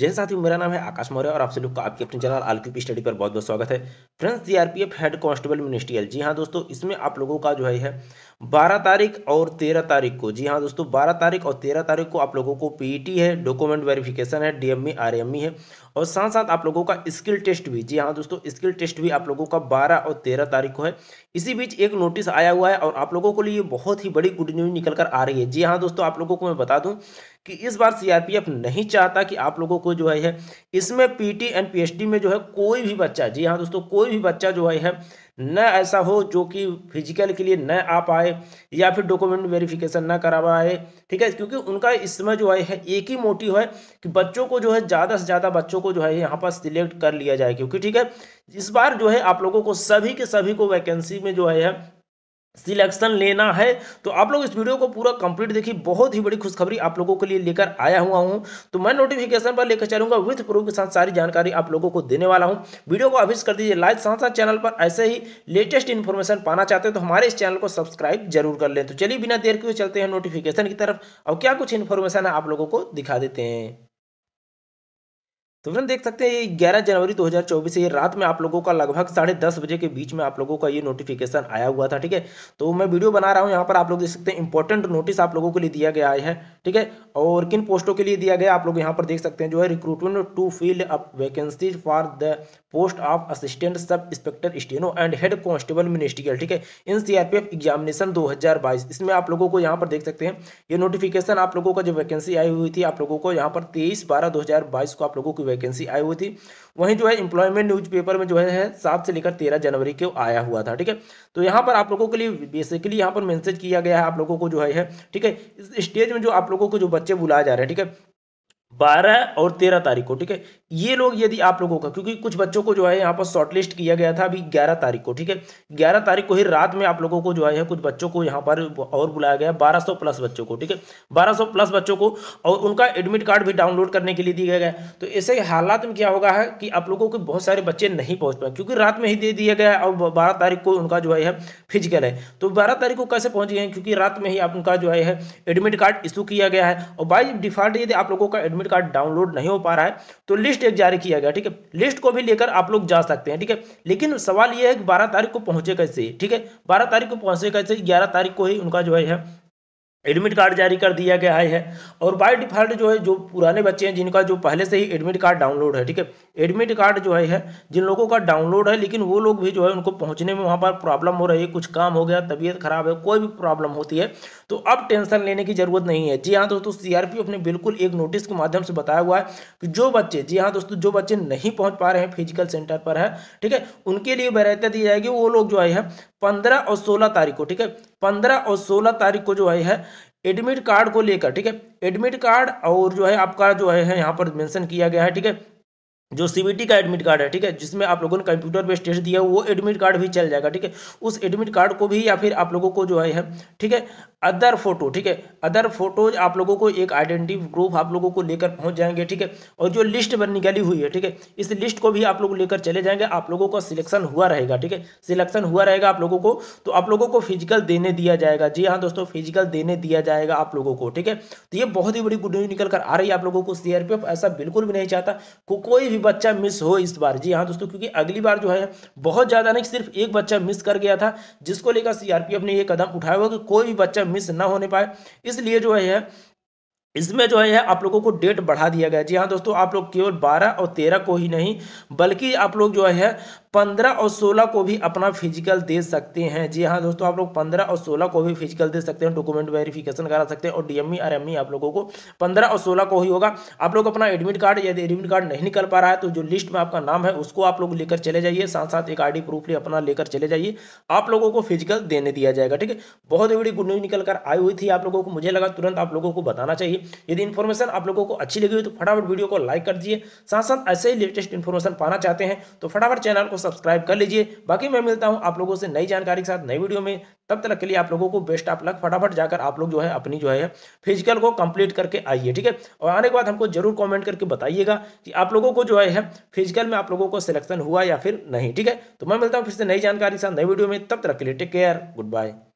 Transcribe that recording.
जय साथियों मेरा नाम है आकाश मौर्य और आप सभी लोग का आपके अपने चैनल आलक्यूब स्टडी पर बहुत बहुत स्वागत है friends CRPF head constable ministerial जी हाँ दोस्तों इसमें आप लोगों का जो है बारह तारीख और तेरह तारीख को जी हाँ दोस्तों बारह तारीख और तेरह तारीख को आप लोगों को पीईटी e है डॉक्यूमेंट वेरिफिकेशन है डीएमई आरएमई e, e है और साथ साथ आप लोगों का स्किल टेस्ट भी जी हाँ दोस्तों स्किल टेस्ट भी आप लोगों का बारह और तेरह तारीख को है इसी बीच एक नोटिस आया हुआ है और आप लोगों के लिए बहुत ही बड़ी गुड न्यूज निकल कर आ रही है जी हाँ दोस्तों आप लोगों को मैं बता दूँ कि इस बार सीआरपीएफ नहीं चाहता कि आप लोगों को जो है इसमें पीटी एंड पीएचडी में जो है कोई भी बच्चा जी हाँ दोस्तों कोई भी बच्चा जो है न ऐसा हो जो कि फिजिकल के लिए न आ पाए या फिर डॉक्यूमेंट वेरिफिकेशन न करा पाए ठीक है क्योंकि उनका इस समय जो है एक ही मोटिव है कि बच्चों को जो है ज़्यादा से ज़्यादा बच्चों को जो है यहाँ पर सिलेक्ट कर लिया जाए क्योंकि ठीक है इस बार जो है आप लोगों को सभी के सभी को वैकेंसी में जो है सिलेक्शन लेना है तो आप लोग इस वीडियो को पूरा कंप्लीट देखिए बहुत ही बड़ी खुशखबरी आप लोगों के लिए लेकर आया हुआ हूं तो मैं नोटिफिकेशन पर लेकर चलूंगा विथ प्रूफ के साथ सारी जानकारी आप लोगों को देने वाला हूं वीडियो को अभिष कर दीजिए लाइक साथ साथ चैनल पर ऐसे ही लेटेस्ट इन्फॉर्मेशन पाना चाहते हैं तो हमारे इस चैनल को सब्सक्राइब जरूर कर लें तो चलिए बिना देर के चलते हैं नोटिफिकेशन की तरफ और क्या कुछ इन्फॉर्मेशन है आप लोगों को दिखा देते हैं तो फिर देख सकते हैं ये ग्यारह जनवरी 2024 से ये रात में आप लोगों का लगभग साढ़े दस बजे के बीच में आप लोगों का ये नोटिफिकेशन आया हुआ था ठीक है तो मैं वीडियो बना रहा हूँ यहाँ पर आप लोग देख सकते हैं इंपॉर्टेंट नोटिस आप लोगों के लिए दिया गया है ठीक है और किन पोस्टों के लिए दिया गया आप लोग यहाँ पर देख सकते हैं जो है recruitment to field up vacancy for the post of assistant sub inspector steno and head constable ministerial ठीक है इन सीआरपीएफ एग्जामिनेशन 2022 इसमें आप लोगों को यहाँ पर देख सकते हैं ये नोटिफिकेशन आप लोगों का जो वैकेंसी आई हुई थी आप लोगों को यहाँ पर तेईस बारह दो को आप लोगों की वैकेंसी आई हुई थी वहीं जो है इंप्लॉयमेंट न्यूज़पेपर में जो है सात से लेकर तेरह जनवरी को आया हुआ था ठीक है तो यहाँ पर आप लोगों के लिए बेसिकली यहाँ पर मैसेज किया गया है आप लोगों को जो है ठीक है इस स्टेज में जो आप लोगों को जो बच्चे बुलाया जा रहे हैं ठीक है बारह और तेरह तारीख को ठीक है ये लोग यदि आप लोगों का क्योंकि कुछ बच्चों को जो है यहाँ पर शॉर्टलिस्ट किया गया था अभी ग्यारह तारीख को ठीक है ग्यारह तारीख को ही रात में आप लोगों को जो है कुछ बच्चों को यहाँ पर और बुलाया गया बारह सौ प्लस बच्चों को ठीक है बारह सौ प्लस बच्चों को और उनका एडमिट कार्ड भी डाउनलोड करने के लिए दिया गया तो ऐसे हालात में क्या होगा है कि आप लोगों के बहुत सारे बच्चे नहीं पहुँच पाए क्योंकि रात में ही दे दिया गया और बारह तारीख को उनका जो है फिजिकल है तो बारह तारीख को कैसे पहुँच गए क्योंकि रात में ही आप उनका जो है एडमिट कार्ड इशू किया गया है और बाई डिफॉल्ट यदि आप लोगों का एडमिट एडमिट कार्ड डाउनलोड नहीं हो पा रहा है तो लिस्ट एक जारी किया गया ठीक है लिस्ट को भी लेकर आप लोग जा सकते हैं ठीक है लेकिन सवाल यह है कि बारह तारीख को पहुंचे कैसे ठीक है बारह तारीख को पहुंचे कैसे ग्यारह तारीख को ही उनका जो है एडमिट कार्ड जारी कर दिया गया है और बाय डिफॉल्ट जो है जो पुराने बच्चे हैं जिनका जो पहले से ही एडमिट कार्ड डाउनलोड है ठीक है एडमिट कार्ड जो है जिन लोगों का डाउनलोड है लेकिन वो लोग भी जो है उनको पहुंचने में वहाँ पर प्रॉब्लम हो रही है कुछ काम हो गया तबीयत खराब है कोई भी प्रॉब्लम होती है तो अब टेंशन लेने की जरूरत नहीं है जी हाँ दोस्तों सीआरपीएफ ने बिल्कुल एक नोटिस के माध्यम से बताया हुआ है कि जो बच्चे जी हाँ दोस्तों जो बच्चे नहीं पहुँच पा रहे हैं फिजिकल सेंटर पर है ठीक है उनके लिए वैरायता दी जाएगी वो लोग जो है पंद्रह और सोलह तारीख को ठीक है पंद्रह और सोलह तारीख को जो है एडमिट कार्ड को लेकर ठीक है एडमिट कार्ड और जो है आपका जो है यहाँ पर मेंशन किया गया है ठीक है जो सीबीटी का एडमिट कार्ड है ठीक है जिसमें आप लोगों ने कंप्यूटर पे टेस्ट दिया वो एडमिट कार्ड भी चल जाएगा ठीक है उस एडमिट कार्ड को भी या फिर आप लोगों को जो है ठीक है अदर फोटो ठीक है अदर फोटोज आप लोगों को एक आइडेंटिटी प्रूफ आप लोगों को लेकर पहुंच जाएंगे ठीक है और जो लिस्ट बन निकली हुई है ठीक है इस लिस्ट को भी आप लोग लेकर चले जाएंगे आप लोगों का सिलेक्शन हुआ रहेगा ठीक है सिलेक्शन हुआ रहेगा आप लोगों को तो आप लोगों को फिजिकल देने दिया जाएगा जी हाँ दोस्तों फिजिकल देने दिया जाएगा आप लोगों को ठीक है तो ये बहुत ही बड़ी गुड न्यूज निकल कर आ रही है आप लोगों को सीआरपीएफ ऐसा बिल्कुल भी नहीं चाहता कोई भी बच्चा मिस हो इस बार जी हाँ दोस्तों क्योंकि अगली बार जो है बहुत ज्यादा नहीं सिर्फ एक बच्चा मिस कर गया था जिसको लेकर सीआरपीएफ ने यह कदम उठाया हुआ कि कोई भी बच्चा मिस ना होने पाए इसलिए जो है इसमें जो है आप लोगों को डेट बढ़ा दिया गया जी हाँ दोस्तों आप लोग केवल 12 और 13 को ही नहीं बल्कि आप लोग जो है पंद्रह और सोलह को भी अपना फिजिकल दे सकते हैं जी हाँ दोस्तों आप लोग पंद्रह और सोलह को भी फिजिकल दे सकते हैं डॉक्यूमेंट वेरिफिकेशन करा सकते हैं और डीएमई आर e, e आप लोगों को पंद्रह और सोलह को ही होगा आप लोग अपना एडमिट कार्ड यदि एडमिट कार्ड नहीं निकल पा रहा है तो जो लिस्ट में आपका नाम है उसको आप लोग लेकर चले जाइए साथ साथ एक आई प्रूफ भी अपना लेकर चले जाइए आप लोगों को फिजिकल देने दिया जाएगा ठीक है बहुत बड़ी गुड न्यूज निकल कर आई हुई थी आप लोगों को मुझे लगा तुरंत आप लोगों को बताना चाहिए यदि इन्फॉर्मेशन आप लोगों को अच्छी लगी हुई तो फटाफट वीडियो को लाइक कर दिए साथ साथ ऐसे ही लेटेस्ट इन्फॉर्मेशन पाना चाहते हैं तो फटाफट चैनल को सब्सक्राइब कर लीजिए बाकी मैं मिलता हूँ आप लोगों से नई जानकारी के साथ नई वीडियो में तब तक के लिए आप लोगों को बेस्ट आप लग फटाफट जाकर आप लोग जो है अपनी जो है फिजिकल को कंप्लीट करके आइए ठीक है और आने के बाद हमको जरूर कमेंट करके बताइएगा कि आप लोगों को जो है फिजिकल में आप लोगों को सिलेक्शन हुआ या फिर नहीं ठीक है तो मैं मिलता हूँ फिर से नई जानकारी के साथ नई वीडियो में तब तक के लिए टेक केयर गुड बाय